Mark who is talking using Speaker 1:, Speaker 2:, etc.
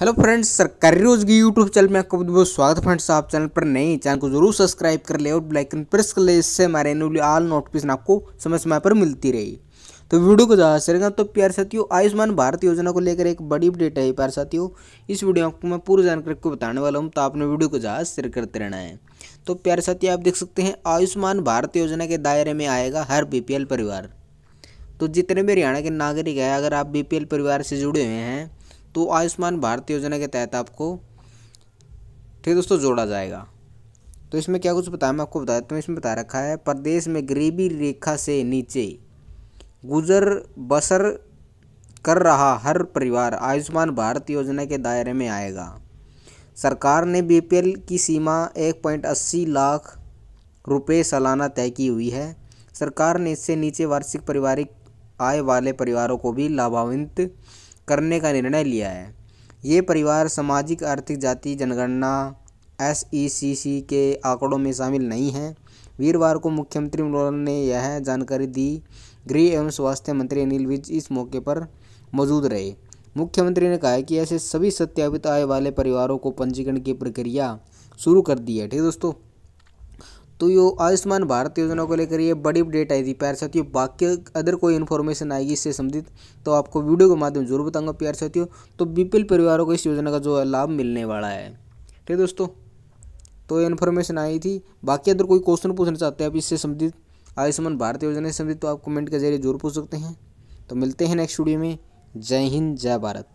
Speaker 1: hello friends सरकारी रोज की YouTube channel में आपका बहुत बहुत स्वागत है फ्रेंड्स आप चैनल पर नए चैनल को जरूर सब्सक्राइब कर ले और ब्लैकन प्रेस कर ले इससे हमारे न्यूली ऑल नोटिफिकेशन आपको समय समय पर मिलती रही तो वीडियो को ज़्यादा शेयर तो प्यार साथियों आयुष्मान भारत योजना को लेकर एक बड़ी अपडेट है प्यार साथियों इस वीडियो को मैं पूरी जानकारी आपको बताने वाला हूँ तो आपने वीडियो को ज़्यादा शेयर करते रहना है तो प्यार साथी आप देख सकते हैं आयुष्मान भारत योजना के दायरे में आएगा हर बी परिवार तो जितने भी हरियाणा के नागरिक हैं अगर आप बी परिवार से जुड़े हुए हैं तो आयुष्मान भारत योजना के तहत आपको ठीक दोस्तों जोड़ा जाएगा तो इसमें क्या कुछ बताया मैं आपको बता देता हूँ इसमें बता रखा है प्रदेश में गरीबी रेखा से नीचे गुजर बसर कर रहा हर परिवार आयुष्मान भारत योजना के दायरे में आएगा सरकार ने बीपीएल की सीमा एक पॉइंट अस्सी लाख रुपए सालाना तय की हुई है सरकार ने इससे नीचे वार्षिक पारिवारिक आय वाले परिवारों को भी लाभान्वित करने का निर्णय लिया है ये परिवार सामाजिक आर्थिक जाति जनगणना एस के आंकड़ों में शामिल नहीं हैं वीरवार को मुख्यमंत्री मनोहर ने यह जानकारी दी गृह एवं स्वास्थ्य मंत्री अनिल विज इस मौके पर मौजूद रहे मुख्यमंत्री ने कहा कि ऐसे सभी सत्यापित आय वाले परिवारों को पंजीकरण की प्रक्रिया शुरू कर दी है ठीक है दोस्तों तो ये आयुष्मान भारत योजना को लेकर ये बड़ी अपडेट आई थी प्यार साथियों बाकी अदर कोई इन्फॉर्मेशन आएगी इससे संबंधित तो आपको वीडियो के माध्यम जरूर बताऊंगा प्यार साथियों तो बीपीएल परिवारों को इस योजना का जो है लाभ मिलने वाला है ठीक है दोस्तों तो ये इन्फॉर्मेशन आई थी बाकी अदर कोई क्वेश्चन पूछना चाहते हैं आप इससे संबंधित आयुष्मान भारत योजना से संबंधित तो आप कमेंट के जरिए जरूर पूछ सकते हैं तो मिलते हैं नेक्स्ट वीडियो में जय हिंद जय भारत